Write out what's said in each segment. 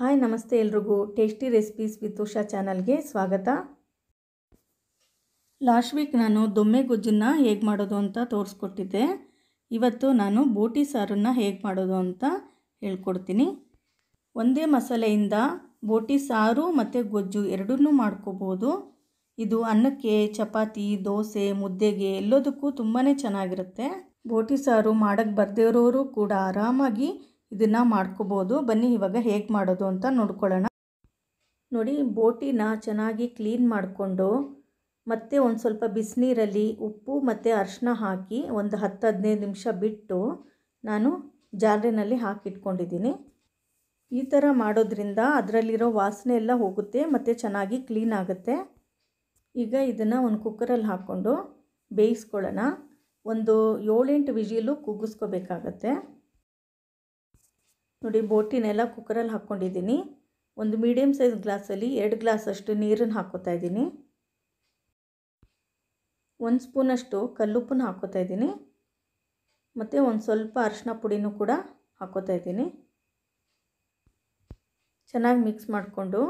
hi ನಮಸ್ತೆ ಎಲ್ರಿಗೂ tasty recipes with Usha ಚಾನಲ್ಗೆ ಸ್ವಾಗತ ಲಾಸ್ಟ್ ವೀಕ್ ನಾನು ದೊಮ್ಮೆ ಗೊಜ್ಜನ್ನು ಹೇಗೆ ಮಾಡೋದು ಅಂತ ತೋರಿಸ್ಕೊಟ್ಟಿದ್ದೆ ಇವತ್ತು ನಾನು ಬೋಟಿ ಸಾರನ್ನು ಹೇಗೆ ಮಾಡೋದು ಅಂತ ಹೇಳ್ಕೊಡ್ತೀನಿ ಒಂದೇ ಮಸಾಲೆಯಿಂದ ಬೋಟಿ ಸಾರು ಮತ್ತು ಗೊಜ್ಜು ಎರಡನ್ನೂ ಮಾಡ್ಕೋಬೋದು ಇದು ಅನ್ನಕ್ಕೆ ಚಪಾತಿ ದೋಸೆ ಮುದ್ದೆಗೆ ಎಲ್ಲದಕ್ಕೂ ತುಂಬಾ ಚೆನ್ನಾಗಿರುತ್ತೆ ಬೋಟಿ ಸಾರು ಮಾಡೋಕ್ಕೆ ಬರ್ದಿರೋರು ಕೂಡ ಆರಾಮಾಗಿ ಇದನ್ನು ಮಾಡ್ಕೋಬೋದು ಬನ್ನಿ ಇವಾಗ ಹೇಗೆ ಮಾಡೋದು ಅಂತ ನೋಡ್ಕೊಳ್ಳೋಣ ನೋಡಿ ಬೋಟಿನ ಚೆನ್ನಾಗಿ ಕ್ಲೀನ್ ಮಾಡಿಕೊಂಡು ಮತ್ತೆ ಒಂದು ಸ್ವಲ್ಪ ಬಿಸಿನೀರಲ್ಲಿ ಉಪ್ಪು ಮತ್ತು ಅರಿಶಿನ ಹಾಕಿ ಒಂದು ಹತ್ತು ಹದಿನೈದು ನಿಮಿಷ ಬಿಟ್ಟು ನಾನು ಜಾರಿನಲ್ಲಿ ಹಾಕಿಟ್ಕೊಂಡಿದ್ದೀನಿ ಈ ಥರ ಮಾಡೋದ್ರಿಂದ ಅದರಲ್ಲಿರೋ ವಾಸನೆ ಎಲ್ಲ ಹೋಗುತ್ತೆ ಮತ್ತು ಚೆನ್ನಾಗಿ ಕ್ಲೀನ್ ಆಗುತ್ತೆ ಈಗ ಇದನ್ನು ಒಂದು ಕುಕ್ಕರಲ್ಲಿ ಹಾಕ್ಕೊಂಡು ಬೇಯಿಸ್ಕೊಳ್ಳೋಣ ಒಂದು ಏಳೆಂಟು ವಿಜಿಲು ಕುಗ್ಗಿಸ್ಕೋಬೇಕಾಗತ್ತೆ ನೋಡಿ ಬೋಟಿನೆಲ್ಲ ಕುಕ್ಕರಲ್ಲಿ ಹಾಕ್ಕೊಂಡಿದ್ದೀನಿ ಒಂದು ಮೀಡಿಯಮ್ ಸೈಜ್ ಗ್ಲಾಸಲ್ಲಿ ಎರಡು ಗ್ಲಾಸಷ್ಟು ನೀರನ್ನು ಹಾಕ್ಕೋತಾ ಇದ್ದೀನಿ ಒಂದು ಸ್ಪೂನಷ್ಟು ಕಲ್ಲುಪ್ಪನ್ನು ಹಾಕ್ಕೋತಾ ಇದ್ದೀನಿ ಮತ್ತು ಒಂದು ಸ್ವಲ್ಪ ಅರಿಶಿನ ಪುಡಿನೂ ಕೂಡ ಹಾಕೋತಾ ಇದ್ದೀನಿ ಚೆನ್ನಾಗಿ ಮಿಕ್ಸ್ ಮಾಡಿಕೊಂಡು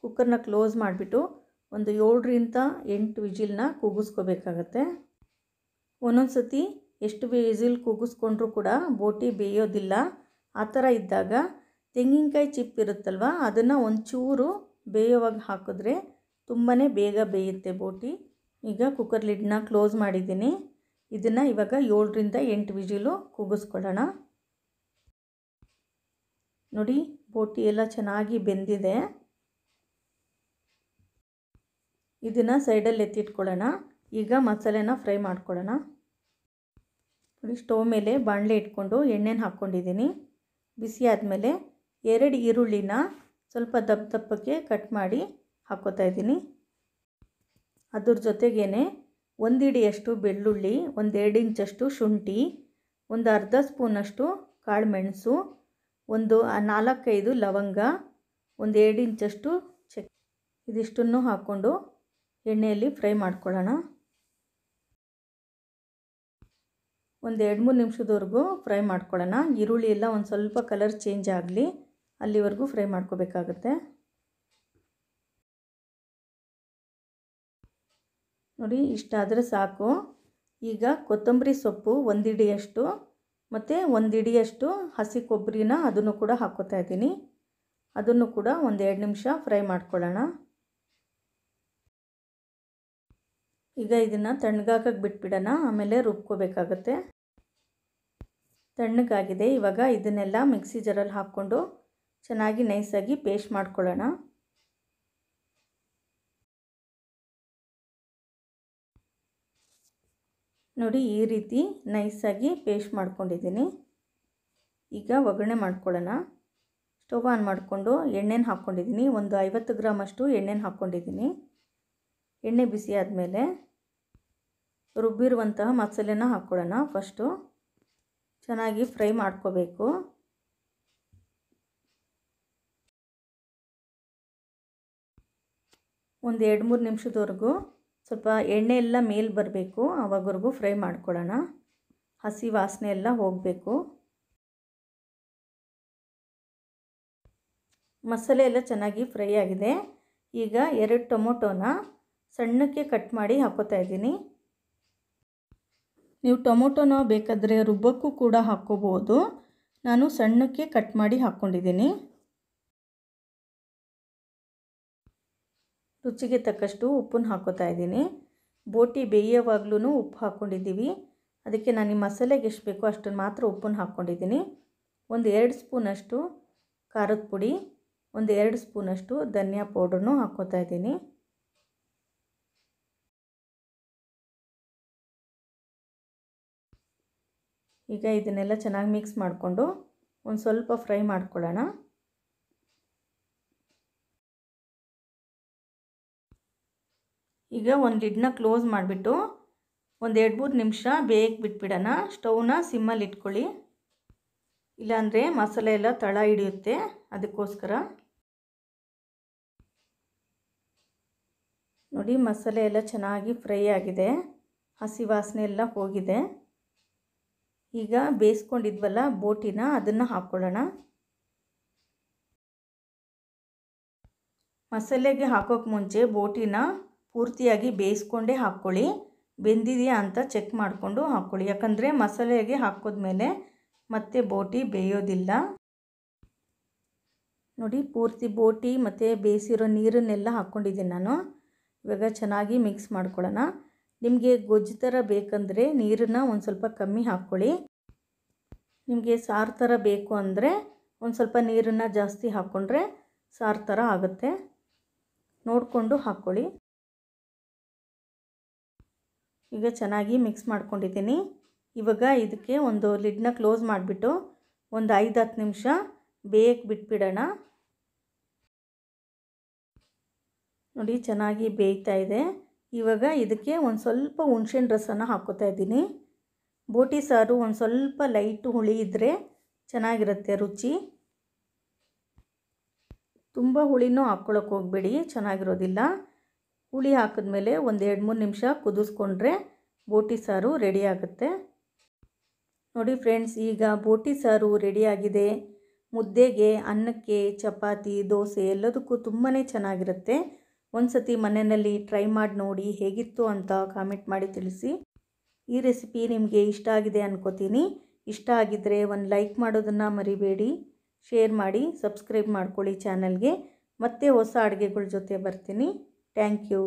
ಕುಕ್ಕರ್ನ ಕ್ಲೋಸ್ ಮಾಡಿಬಿಟ್ಟು ಒಂದು ಏಳರಿಂದ ಎಂಟು ವಿಜಿಲ್ನ ಕೂಗಿಸ್ಕೋಬೇಕಾಗತ್ತೆ ಒಂದೊಂದು ಸತಿ ಎಷ್ಟು ವಿಜಿಲ್ ಕೂಗಿಸ್ಕೊಂಡ್ರೂ ಕೂಡ ಬೋಟಿ ಬೇಯೋದಿಲ್ಲ ಆ ಥರ ಇದ್ದಾಗ ತೆಂಗಿನಕಾಯಿ ಚಿಪ್ ಇರುತ್ತಲ್ವ ಅದನ್ನು ಒಂಚೂರು ಬೇಯೋವಾಗ ಹಾಕಿದ್ರೆ ತುಂಬಾ ಬೇಗ ಬೇಯುತ್ತೆ ಬೋಟಿ ಈಗ ಕುಕ್ಕರ್ ಲಿಡ್ನ ಕ್ಲೋಸ್ ಮಾಡಿದ್ದೀನಿ ಇದನ್ನು ಇವಾಗ ಏಳರಿಂದ ಎಂಟು ವಿಜಿಲು ಕೂಗಿಸ್ಕೊಳ್ಳೋಣ ನೋಡಿ ಬೋಟಿ ಎಲ್ಲ ಚೆನ್ನಾಗಿ ಬೆಂದಿದೆ ಇದನ್ನು ಸೈಡಲ್ಲಿ ಎತ್ತಿಟ್ಕೊಳ್ಳೋಣ ಈಗ ಮಸಾಲೆನ ಫ್ರೈ ಮಾಡ್ಕೊಳ್ಳೋಣ ನೋಡಿ ಸ್ಟವ್ ಮೇಲೆ ಬಾಣಲೆ ಇಟ್ಕೊಂಡು ಎಣ್ಣೆನ ಹಾಕ್ಕೊಂಡಿದ್ದೀನಿ ಬಿಸಿ ಆದಮೇಲೆ ಎರಡು ಈರುಳ್ಳಿನ ಸ್ವಲ್ಪ ದಪ್ಪ ದಪ್ಪಕ್ಕೆ ಕಟ್ ಮಾಡಿ ಹಾಕ್ಕೋತಾ ಇದ್ದೀನಿ ಅದ್ರ ಜೊತೆಗೇ ಒಂದಿಡಿಯಷ್ಟು ಬೆಳ್ಳುಳ್ಳಿ ಬೆಳ್ಳುಳ್ಳಿ ಎರಡು ಇಂಚಷ್ಟು ಶುಂಠಿ ಒಂದು ಅರ್ಧ ಸ್ಪೂನಷ್ಟು ಕಾಳು ಮೆಣಸು ಒಂದು ನಾಲ್ಕೈದು ಲವಂಗ ಒಂದು ಎರಡು ಇಂಚಷ್ಟು ಚಕ್ ಇದಿಷ್ಟನ್ನು ಹಾಕ್ಕೊಂಡು ಎಣ್ಣೆಯಲ್ಲಿ ಫ್ರೈ ಮಾಡ್ಕೊಳ್ಳೋಣ ಒಂದು ಎರಡು ಮೂರು ನಿಮಿಷದವರೆಗೂ ಫ್ರೈ ಮಾಡ್ಕೊಳ್ಳೋಣ ಈರುಳ್ಳಿ ಎಲ್ಲ ಒಂದು ಸ್ವಲ್ಪ ಕಲರ್ ಚೇಂಜ್ ಆಗಲಿ ಅಲ್ಲಿವರೆಗೂ ಫ್ರೈ ಮಾಡ್ಕೋಬೇಕಾಗತ್ತೆ ನೋಡಿ ಇಷ್ಟಾದರೆ ಸಾಕು ಈಗ ಕೊತ್ತಂಬರಿ ಸೊಪ್ಪು ಒಂದಿಡಿಯಷ್ಟು ಮತ್ತು ಒಂದಿಡಿಯಷ್ಟು ಹಸಿ ಕೊಬ್ಬರಿನ ಅದನ್ನು ಕೂಡ ಹಾಕೋತಾ ಇದ್ದೀನಿ ಅದನ್ನು ಕೂಡ ಒಂದು ಎರಡು ನಿಮಿಷ ಫ್ರೈ ಮಾಡ್ಕೊಳ್ಳೋಣ ಈಗ ಇದನ್ನು ತಣ್ಣಗಾಕಕ್ಕೆ ಬಿಟ್ಬಿಡೋಣ ಆಮೇಲೆ ರುಬ್ಕೋಬೇಕಾಗತ್ತೆ ತಣ್ಣಗಾಗಿದೆ ಇವಾಗ ಇದನ್ನೆಲ್ಲ ಮಿಕ್ಸಿ ಜರಲ್ಲಿ ಹಾಕ್ಕೊಂಡು ಚೆನ್ನಾಗಿ ನೈಸಾಗಿ ಪೇಸ್ಟ್ ಮಾಡ್ಕೊಳ್ಳೋಣ ನೋಡಿ ಈ ರೀತಿ ನೈಸಾಗಿ ಪೇಸ್ಟ್ ಮಾಡ್ಕೊಂಡಿದ್ದೀನಿ ಈಗ ಒಗ್ಗರಣೆ ಮಾಡ್ಕೊಳ್ಳೋಣ ಸ್ಟವ್ ಆನ್ ಮಾಡಿಕೊಂಡು ಎಣ್ಣೆನ ಹಾಕ್ಕೊಂಡಿದ್ದೀನಿ ಒಂದು ಐವತ್ತು ಗ್ರಾಮಷ್ಟು ಎಣ್ಣೆನ ಹಾಕ್ಕೊಂಡಿದ್ದೀನಿ ಎಣ್ಣೆ ಬಿಸಿ ಆದಮೇಲೆ ರುಬ್ಬಿರುವಂತಹ ಮಸಾಲೆನ ಹಾಕ್ಕೊಳ್ಳೋಣ ಫಸ್ಟು ಚೆನ್ನಾಗಿ ಫ್ರೈ ಮಾಡ್ಕೋಬೇಕು ಒಂದು ಎರಡು ಮೂರು ನಿಮಿಷದವರೆಗೂ ಸ್ವಲ್ಪ ಎಣ್ಣೆ ಎಲ್ಲ ಮೇಲೆ ಬರಬೇಕು ಆವಾಗವರೆಗೂ ಫ್ರೈ ಮಾಡ್ಕೊಳ್ಳೋಣ ಹಸಿ ವಾಸನೆ ಎಲ್ಲ ಹೋಗಬೇಕು ಮಸಾಲೆ ಎಲ್ಲ ಚೆನ್ನಾಗಿ ಫ್ರೈ ಆಗಿದೆ ಈಗ ಎರಡು ಟೊಮೊಟೊನ ಸಣ್ಣಕ್ಕೆ ಕಟ್ ಮಾಡಿ ಹಾಕೋತಾ ಇದ್ದೀನಿ ನೀವು ಟೊಮೊಟೊನ ಬೇಕಾದರೆ ರುಬ್ಬಕ್ಕೂ ಕೂಡ ಹಾಕ್ಕೋಬೋದು ನಾನು ಸಣ್ಣಕ್ಕೆ ಕಟ್ ಮಾಡಿ ಹಾಕ್ಕೊಂಡಿದ್ದೀನಿ ರುಚಿಗೆ ತಕ್ಕಷ್ಟು ಉಪ್ಪನ್ನ ಹಾಕೋತಾ ಇದ್ದೀನಿ ಬೋಟಿ ಬೇಯವಾಗ್ಲೂ ಉಪ್ಪು ಹಾಕ್ಕೊಂಡಿದ್ದೀವಿ ಅದಕ್ಕೆ ನಾನು ಈ ಮಸಾಲೆಗೆ ಎಷ್ಟು ಬೇಕೋ ಅಷ್ಟನ್ನು ಮಾತ್ರ ಉಪ್ಪನ್ನು ಹಾಕ್ಕೊಂಡಿದ್ದೀನಿ ಒಂದು ಎರಡು ಸ್ಪೂನಷ್ಟು ಖಾರದ ಪುಡಿ ಒಂದು ಎರಡು ಸ್ಪೂನಷ್ಟು ಧನಿಯಾ ಪೌಡ್ರನ್ನು ಹಾಕ್ಕೋತಾ ಇದ್ದೀನಿ ಈಗ ಇದನ್ನೆಲ್ಲ ಚೆನ್ನಾಗಿ ಮಿಕ್ಸ್ ಮಾಡಿಕೊಂಡು ಒಂದು ಸ್ವಲ್ಪ ಫ್ರೈ ಮಾಡ್ಕೊಳ್ಳೋಣ ಈಗ ಒಂದು ಲಿಡ್ನ ಕ್ಲೋಸ್ ಮಾಡಿಬಿಟ್ಟು ಒಂದು ಎರಡು ಮೂರು ನಿಮಿಷ ಬೇಗ ಬಿಟ್ಬಿಡೋಣ ಸ್ಟೌವ್ನ ಸಿಮ್ಮಲ್ಲಿ ಇಟ್ಕೊಳ್ಳಿ ಇಲ್ಲಾಂದರೆ ಮಸಾಲೆ ಎಲ್ಲ ತಳ ಹಿಡಿಯುತ್ತೆ ಅದಕ್ಕೋಸ್ಕರ ನೋಡಿ ಮಸಾಲೆ ಎಲ್ಲ ಚೆನ್ನಾಗಿ ಫ್ರೈ ಆಗಿದೆ ಹಸಿ ವಾಸನೆ ಎಲ್ಲ ಹೋಗಿದೆ ಈಗ ಬೇಯಿಸ್ಕೊಂಡಿದ್ವಲ್ಲ ಬೋಟಿನ ಅದನ್ನು ಹಾಕ್ಕೊಳ್ಳೋಣ ಮಸಾಲೆಗೆ ಹಾಕೋಕ್ಕೆ ಮುಂಚೆ ಬೋಟಿನ ಪೂರ್ತಿಯಾಗಿ ಬೇಯಿಸ್ಕೊಂಡೇ ಹಾಕ್ಕೊಳ್ಳಿ ಬೆಂದಿದೆಯಾ ಅಂತ ಚೆಕ್ ಮಾಡಿಕೊಂಡು ಹಾಕ್ಕೊಳ್ಳಿ ಯಾಕಂದರೆ ಮಸಾಲೆಗೆ ಹಾಕೋದ್ಮೇಲೆ ಮತ್ತೆ ಬೋಟಿ ಬೇಯೋದಿಲ್ಲ ನೋಡಿ ಪೂರ್ತಿ ಬೋಟಿ ಮತ್ತು ಬೇಯಿಸಿರೋ ನೀರನ್ನೆಲ್ಲ ಹಾಕ್ಕೊಂಡಿದ್ದೀನಿ ನಾನು ಇವಾಗ ಚೆನ್ನಾಗಿ ಮಿಕ್ಸ್ ಮಾಡ್ಕೊಳ್ಳೋಣ ನಿಮಗೆ ಗೊಜ್ಜು ಥರ ಬೇಕಂದರೆ ನೀರನ್ನು ಒಂದು ಸ್ವಲ್ಪ ಕಮ್ಮಿ ಹಾಕ್ಕೊಳ್ಳಿ ನಿಮಗೆ ಸಾರು ಥರ ಬೇಕು ಅಂದರೆ ಒಂದು ಸ್ವಲ್ಪ ನೀರನ್ನು ಜಾಸ್ತಿ ಹಾಕ್ಕೊಂಡ್ರೆ ಸಾರು ಥರ ಆಗುತ್ತೆ ನೋಡಿಕೊಂಡು ಹಾಕ್ಕೊಳ್ಳಿ ಈಗ ಚೆನ್ನಾಗಿ ಮಿಕ್ಸ್ ಮಾಡ್ಕೊಂಡಿದ್ದೀನಿ ಇವಾಗ ಇದಕ್ಕೆ ಒಂದು ಲಿಡ್ನ ಕ್ಲೋಸ್ ಮಾಡಿಬಿಟ್ಟು ಒಂದು ಐದು ಹತ್ತು ನಿಮಿಷ ಬೇಯಕ್ಕೆ ಬಿಟ್ಬಿಡೋಣ ನೋಡಿ ಚೆನ್ನಾಗಿ ಬೇಯ್ತಾ ಇದೆ ಇವಾಗ ಇದಕ್ಕೆ ಒಂದು ಸ್ವಲ್ಪ ಹುಣ್ಸೆಹಣ್ಣು ರಸನ ಹಾಕ್ಕೋತಾ ಇದ್ದೀನಿ ಬೋಟಿ ಸಾರು ಒಂದು ಸ್ವಲ್ಪ ಲೈಟು ಹುಳಿ ಇದ್ದರೆ ಚೆನ್ನಾಗಿರುತ್ತೆ ರುಚಿ ತುಂಬ ಹುಳಿನೂ ಹಾಕ್ಕೊಳಕ್ಕೆ ಹೋಗಬೇಡಿ ಚೆನ್ನಾಗಿರೋದಿಲ್ಲ ಹುಳಿ ಹಾಕಿದ್ಮೇಲೆ ಒಂದು ಎರಡು ಮೂರು ನಿಮಿಷ ಕುದಿಸ್ಕೊಂಡ್ರೆ ಬೋಟಿ ಸಾರು ರೆಡಿ ಆಗುತ್ತೆ ನೋಡಿ ಫ್ರೆಂಡ್ಸ್ ಈಗ ಬೋಟಿ ಸಾರು ರೆಡಿಯಾಗಿದೆ ಮುದ್ದೆಗೆ ಅನ್ನಕ್ಕೆ ಚಪಾತಿ ದೋಸೆ ಎಲ್ಲದಕ್ಕೂ ತುಂಬಾ ಚೆನ್ನಾಗಿರುತ್ತೆ ಒಂದು ಸತಿ ಮನೆಯಲ್ಲಿ ಟ್ರೈ ಮಾಡಿ ನೋಡಿ ಹೇಗಿತ್ತು ಅಂತ ಕಾಮೆಂಟ್ ಮಾಡಿ ತಿಳಿಸಿ ಈ ರೆಸಿಪಿ ನಿಮಗೆ ಇಷ್ಟ ಆಗಿದೆ ಅನ್ಕೋತೀನಿ ಇಷ್ಟ ಆಗಿದ್ದರೆ ಒಂದು ಲೈಕ್ ಮಾಡೋದನ್ನು ಮರಿಬೇಡಿ ಶೇರ್ ಮಾಡಿ ಸಬ್ಸ್ಕ್ರೈಬ್ ಮಾಡ್ಕೊಳ್ಳಿ ಚಾನಲ್ಗೆ ಮತ್ತೆ ಹೊಸ ಅಡುಗೆಗಳ ಜೊತೆ ಬರ್ತೀನಿ ಥ್ಯಾಂಕ್ ಯು